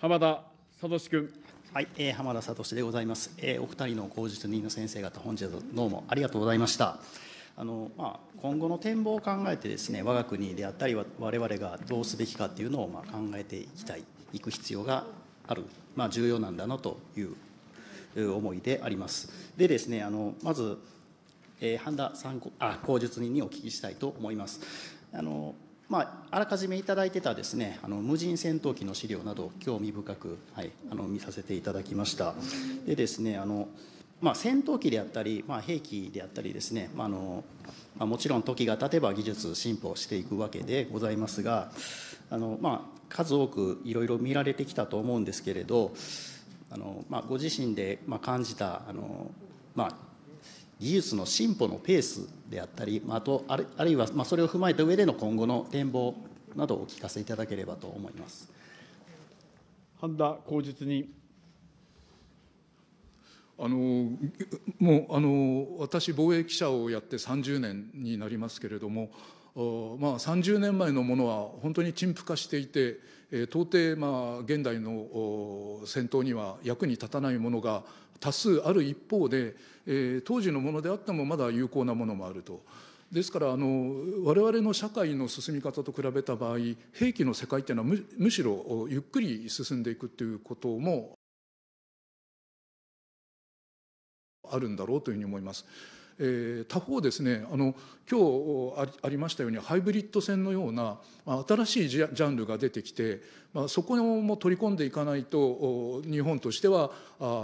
浜田聡君。はい、えー、浜田聡でございます。えー、お二人の口述人の先生方、本日はどうもありがとうございました。あのまあ、今後の展望を考えてですね我が国であったりわれわれがどうすべきかっていうのをまあ考えていきたいいく必要がある、まあ、重要なんだなという思いでありますでですねあのまず、えー、半田さんあ口述人にお聞きしたいと思いますあのまあ、あらかじめいただいてたですねあの無人戦闘機の資料など興味深く、はい、あの見させていただきましたでですねあの、まあ、戦闘機であったり、まあ、兵器であったりですね、まあのまあ、もちろん時が経てば技術進歩していくわけでございますがあの、まあ、数多くいろいろ見られてきたと思うんですけれどあの、まあ、ご自身で、ま感じたあの、まあ、技術の進歩のペースであったり、あとあるあるいはまあそれを踏まえた上での今後の展望などをお聞かせいただければと思います。半田口実にあのもうあの私、防衛記者をやって30年になりますけれども、まあ、30年前のものは本当に陳腐化していて、え到底まあ現代の戦闘には役に立たないものが多数ある一方で、え当時のものであってもまだ有効なものもあると。ですからあの我々の社会の進み方と比べた場合兵器の世界というのはむむしろゆっくり進んでいくということもあるんだろうというふうに思います。えー、他方ですねあの今日ありましたようにハイブリッド戦のような新しいジャンルが出てきて、まあ、そこも取り込んでいかないと日本としては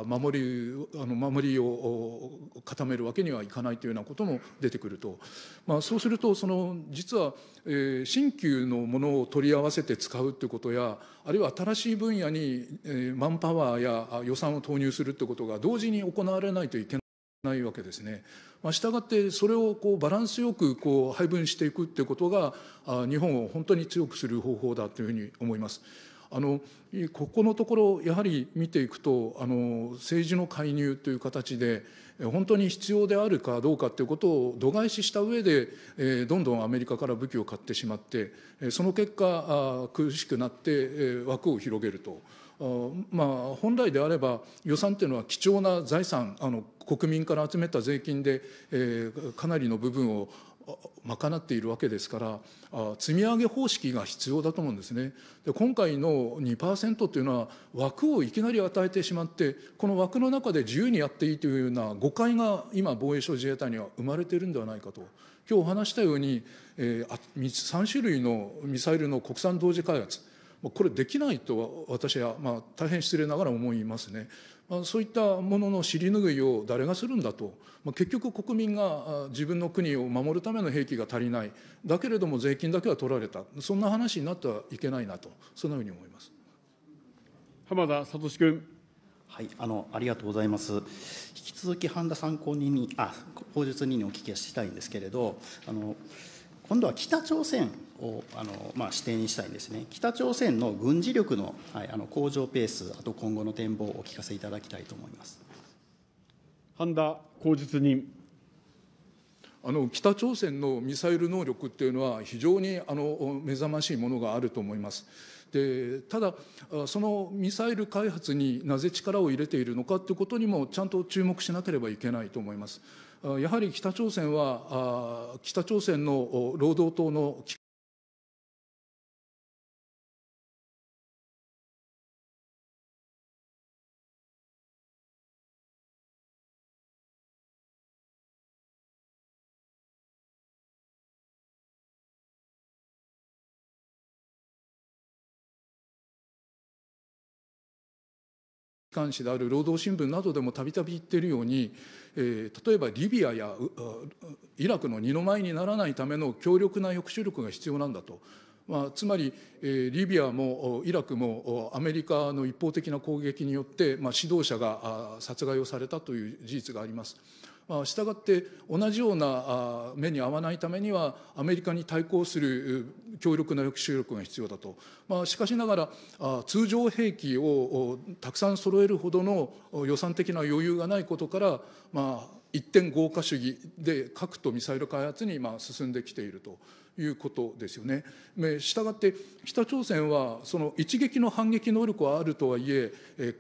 守りあの守りを固めるわけにはいかないというようなことも出てくると、まあ、そうするとその実は、えー、新旧のものを取り合わせて使うということやあるいは新しい分野に、えー、マンパワーや予算を投入するということが同時に行われないといけないわけですね。また従ってそれをこうバランスよくこう配分していくっていうことが日本を本当に強くする方法だというふうに思います。あのここのところやはり見ていくとあの政治の介入という形で本当に必要であるかどうかということを度外視した上で、えどんどんアメリカから武器を買ってしまってその結果苦しくなって、え枠を広げると。まあ、本来であれば予算というのは貴重な財産あの国民から集めた税金で、えー、かなりの部分を賄っているわけですから積み上げ方式が必要だと思うんですねで今回の2%というのは枠をいきなり与えてしまってこの枠の中で自由にやっていいというような誤解が今防衛省自衛隊には生まれているんではないかと今日お話したように、えー、3種類のミサイルの国産同時開発これできないと私は、まあ、大変失礼ながら思いますね。まそういったものの尻拭いを誰がするんだと、まあ、結局国民が自分の国を守るための兵器が足りない、だけれども税金だけは取られた、そんな話になってはいけないなと、そのように思います浜田聡君。はい、あのありがとうございます。引き続き半田参考人に、あ、法術人にお聞きしたいんですけれど、あの。今度は北朝鮮をあの、まあ、指定にしたいんですね、北朝鮮の軍事力の,、はい、あの向上ペース、あと今後の展望をお聞かせいただきたいと思います半田口実人。あの北朝鮮のミサイル能力っていうのは、非常にあの目覚ましいものがあると思います。でただそのミサイル開発になぜ力を入れているのかということにもちゃんと注目しなければいけないと思います。やはり北朝鮮は北朝鮮の労働党の機関紙である労働新聞などでもたびたび言っているように、えー、例えばリビアやイラクの二の舞にならないための強力な抑止力が必要なんだと。まあ、つまり、えー、リビアもイラクもアメリカの一方的な攻撃によって、まあ、指導者が殺害をされたという事実があります。まあ、がって同じような目に遭わないためにはアメリカに対抗する強力な抑止力が必要だと、まあ、しかしながら通常兵器をたくさん揃えるほどの予算的な余裕がないことから、まあ、一点豪華主義で核とミサイル開発にまあ進んできていると。いうことですよね。したがって北朝鮮はその一撃の反撃能力はあるとはいえ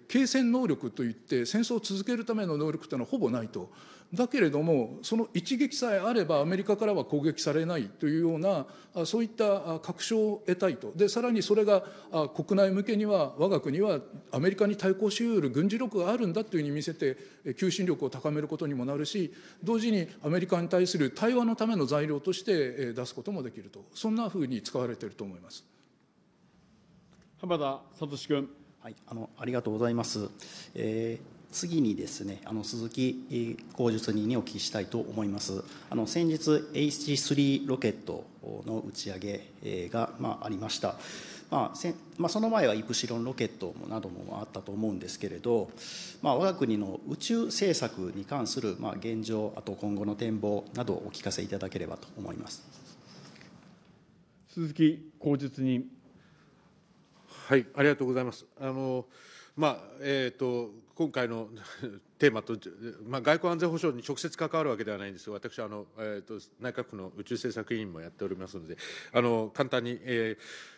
継戦能力といって戦争を続けるための能力というのはほぼないと。だけれどもその一撃さえあればアメリカからは攻撃されないというようなそういった確証を得たいとでさらにそれが国内向けには我が国はアメリカに対抗しうる軍事力があるんだというふうに見せて求心力を高めることにもなるし同時にアメリカに対する対話のための材料として出すこともできできると、そんなふうに使われていると思います。浜田聡君。はい、あのありがとうございます。えー次にですね、あの鈴木工術人にお聞きしたいと思います。あの先日 H3 ロケットの打ち上げがまありました。まあせまあ、その前はイプシロンロケットなどもあったと思うんですけれど、まあ、我が国の宇宙政策に関するまあ現状、あと今後の展望などをお聞かせいただければと思います。鈴木公述人。はい、ありがとうございます。あのまあえーと、今回の テーマと、まあ、外交安全保障に直接関わるわけではないんですが、私はあの、えーと、と内閣府の宇宙政策委員もやっておりますので、あの簡単に、えー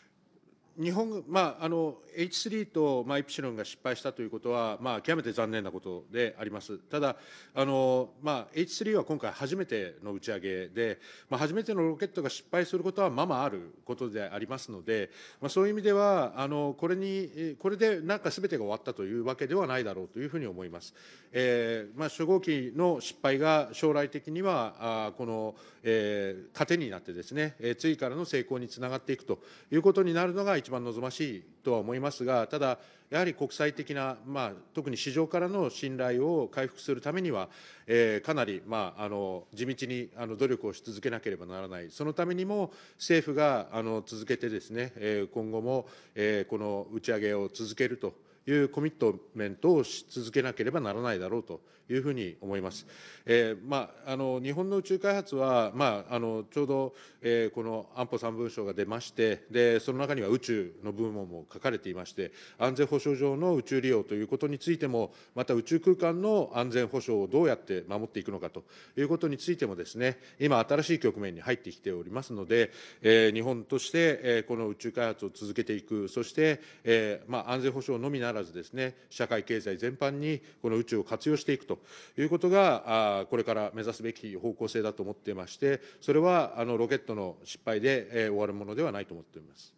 日本、まあ、あの H3 と、まあ、イプシロンが失敗したということは、まあ、極めて残念なことであります、ただ、あのまあ、H3 は今回初めての打ち上げで、まあ、初めてのロケットが失敗することはままあることでありますので、まあ、そういう意味では、あのこれにこれでなんかすべてが終わったというわけではないだろうというふうに思います。えーまあ、初号機の失敗が将来的にはあこの、えー、糧になってですね、次からの成功につながっていくということになるのが、一番望ましいとは思いますが、ただ、やはり国際的な、まあ、特に市場からの信頼を回復するためには、えー、かなり、まあ、あの地道にあの努力をし続けなければならない、そのためにも政府があの続けてですね、今後も、えー、この打ち上げを続けると。いうコミットメントをし続けなければならないだろうというふうに思います。えー、まあ、あの日本の宇宙開発は、まあ、あのちょうど、えー、この安保3文書が出ましてで、その中には宇宙の部門も書かれていまして、安全保障上の宇宙利用ということについても、また宇宙空間の安全保障をどうやって守っていくのかということについてもですね、今、新しい局面に入ってきておりますので、えー、日本として、えこの宇宙開発を続けていく、そして、えまあ、安全保障のみなららずですね、社会経済全般にこの宇宙を活用していくということが、これから目指すべき方向性だと思っていまして、それはあのロケットの失敗で終わるものではないと思っております。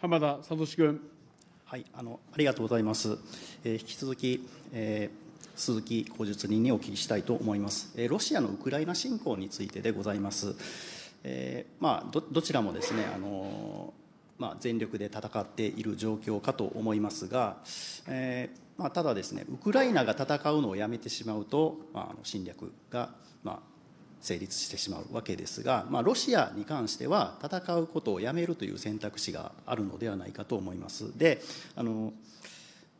浜田聡君。はい、あの、ありがとうございます。えー、引き続き、えー鈴木工術人にお聞きしたいと思います。ロシアのウクライナ侵攻についてでございます。えー、まあ、どちらもですねあのまあ、全力で戦っている状況かと思いますが、えー、まあ、ただですねウクライナが戦うのをやめてしまうと、まあ、侵略が、まあ、成立してしまうわけですが、まあ、ロシアに関しては戦うことをやめるという選択肢があるのではないかと思います。であの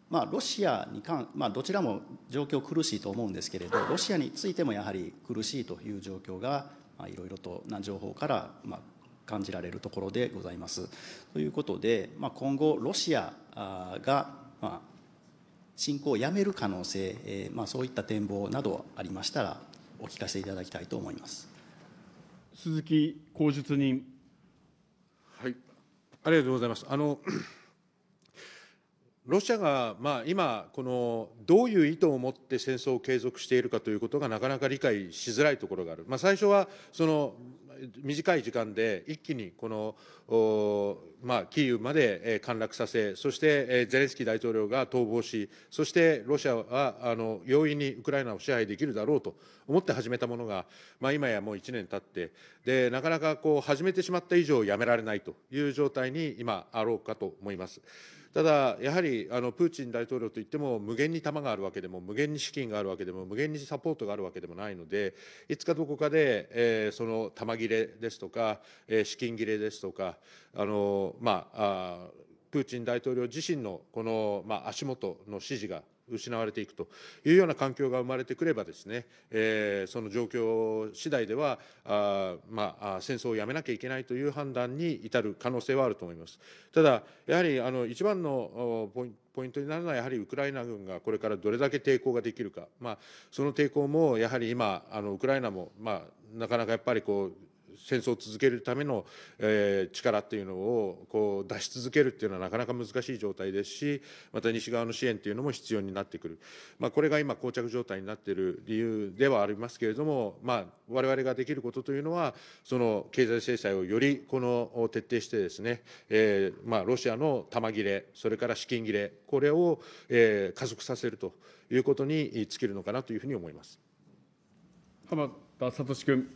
まあ、ロシアに関、まあ、どちらも状況苦しいと思うんですけれど、ロシアについてもやはり苦しいという状況が、まあ、いろいろとな情報から、まあ、感じられるところでございます。ということで、まあ、今後ロシアが、まあ、侵攻をやめる可能性、えー、まあ、そういった展望などありましたらお聞かせいただきたいと思います鈴木公述人。はい、ありがとうございます。あの ロシアが、まあ、今、このどういう意図を持って戦争を継続しているかということがなかなか理解しづらいところがある、まあ、最初はその短い時間で一気にこの、まあ、キーウまで陥落させ、そしてゼレンスキー大統領が逃亡し、そしてロシアはあの容易にウクライナを支配できるだろうと思って始めたものが、まあ、今やもう1年経ってで、なかなかこう始めてしまった以上、やめられないという状態に今、あろうかと思います。ただ、やはりあのプーチン大統領といっても、無限に弾があるわけでも、無限に資金があるわけでも、無限にサポートがあるわけでもないので、いつかどこかで、えー、その弾切切れですとか、え資金切れですとか、あのまあプーチン大統領自身のこの、まあ、足元の支持が失われていくというような環境が生まれてくればですね、えー、その状況次第ではあ、まあ、戦争をやめなきゃいけないという判断に至る可能性はあると思います。ただやはりあの一番のポイントになるのはやはりウクライナ軍がこれからどれだけ抵抗ができるか、まあ、その抵抗もやはり今あのウクライナも、まあ、なかなかやっぱりこう戦争を続けるための、え力っていうのをこう出し続けるっていうのはなかなか難しい状態ですしまた西側の支援っていうのも必要になってくる、まあ、これが今膠着状態になっている理由ではありますけれども、まあ、我々ができることというのはその経済制裁をよりこの徹底してですね、えー、まあ、ロシアの弾切れそれから資金切れこれを、え加速させるということに尽きるのかなというふうに思います。浜田聡君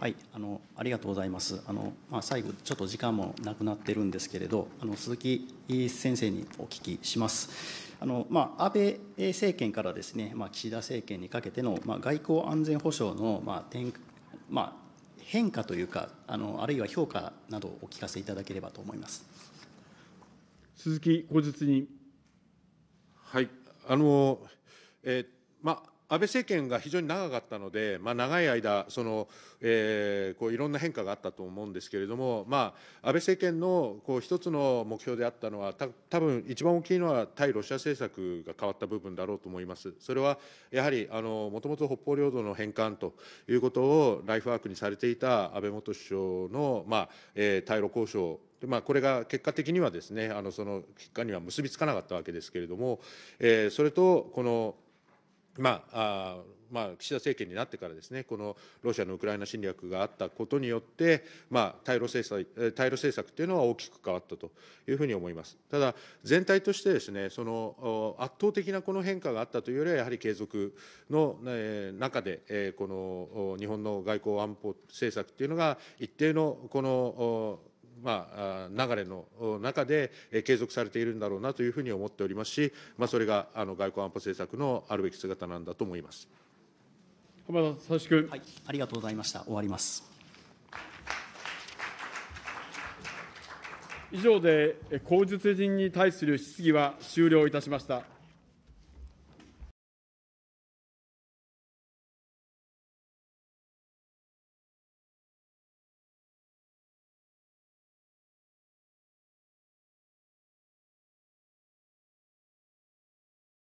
はい、あのありがとうございます。あのまあ、最後ちょっと時間もなくなってるんですけれど、あの鈴木先生にお聞きします。あのまあ、安倍政権からですね、まあ、岸田政権にかけての、まあ、外交安全保障の、まあ転まあ、変化というかあの、あるいは評価などをお聞かせいただければと思います鈴木小実に。はいあのえーまあ安倍政権が非常に長かったので、まあ、長い間その、えー、こういろんな変化があったと思うんですけれども、まあ、安倍政権のこう一つの目標であったのは、た多分一番大きいのは対ロシア政策が変わった部分だろうと思います。それはやはりもともと北方領土の返還ということをライフワークにされていた安倍元首相の、まあえー、対ロ交渉まあ、これが結果的にはですねあのその結果には結びつかなかったわけですけれども、えー、それとこのまああまあ、岸田政権になってからですね、このロシアのウクライナ侵略があったことによって、まあ、対ロ政策対ロ政策というのは大きく変わったというふうに思います。ただ、全体としてですね、その圧倒的なこの変化があったというよりは、やはり継続の中で、この日本の外交安保政策というのが、一定のこのまあ、流れの中で継続されているんだろうなというふうに思っておりますし、まあ、それがあの外交安保政策のあるべき姿なんだと思います。浜田聡君、はい、ありがとうございました。終わります。以上で、口述人に対する質疑は終了いたしました。